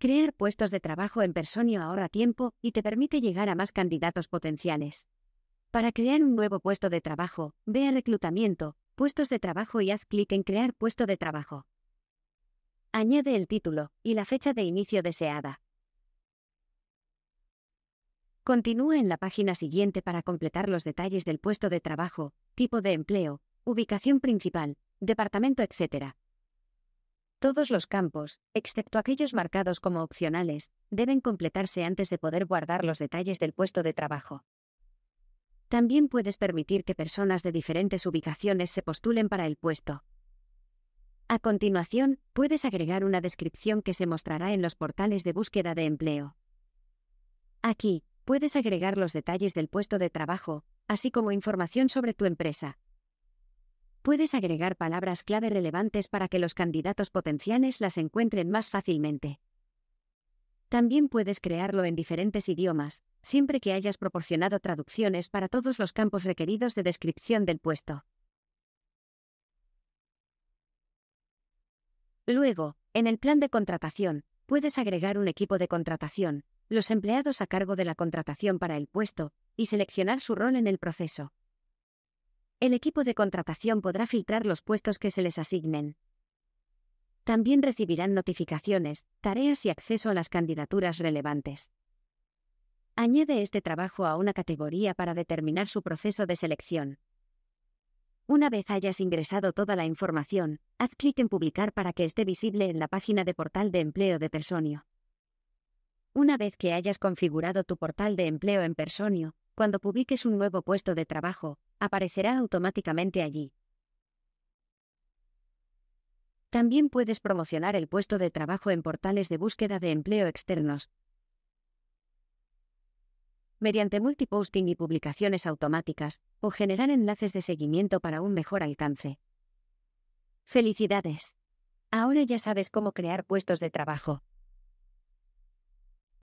Crear puestos de trabajo en Personio ahorra tiempo y te permite llegar a más candidatos potenciales. Para crear un nuevo puesto de trabajo, ve a Reclutamiento, Puestos de Trabajo y haz clic en Crear puesto de trabajo. Añade el título y la fecha de inicio deseada. Continúa en la página siguiente para completar los detalles del puesto de trabajo, tipo de empleo, ubicación principal, departamento, etc. Todos los campos, excepto aquellos marcados como opcionales, deben completarse antes de poder guardar los detalles del puesto de trabajo. También puedes permitir que personas de diferentes ubicaciones se postulen para el puesto. A continuación, puedes agregar una descripción que se mostrará en los portales de búsqueda de empleo. Aquí, puedes agregar los detalles del puesto de trabajo, así como información sobre tu empresa, puedes agregar palabras clave relevantes para que los candidatos potenciales las encuentren más fácilmente. También puedes crearlo en diferentes idiomas, siempre que hayas proporcionado traducciones para todos los campos requeridos de descripción del puesto. Luego, en el plan de contratación, puedes agregar un equipo de contratación, los empleados a cargo de la contratación para el puesto, y seleccionar su rol en el proceso el equipo de contratación podrá filtrar los puestos que se les asignen. También recibirán notificaciones, tareas y acceso a las candidaturas relevantes. Añade este trabajo a una categoría para determinar su proceso de selección. Una vez hayas ingresado toda la información, haz clic en Publicar para que esté visible en la página de portal de empleo de Personio. Una vez que hayas configurado tu portal de empleo en Personio, cuando publiques un nuevo puesto de trabajo, aparecerá automáticamente allí. También puedes promocionar el puesto de trabajo en portales de búsqueda de empleo externos. Mediante multiposting y publicaciones automáticas, o generar enlaces de seguimiento para un mejor alcance. Felicidades. Ahora ya sabes cómo crear puestos de trabajo.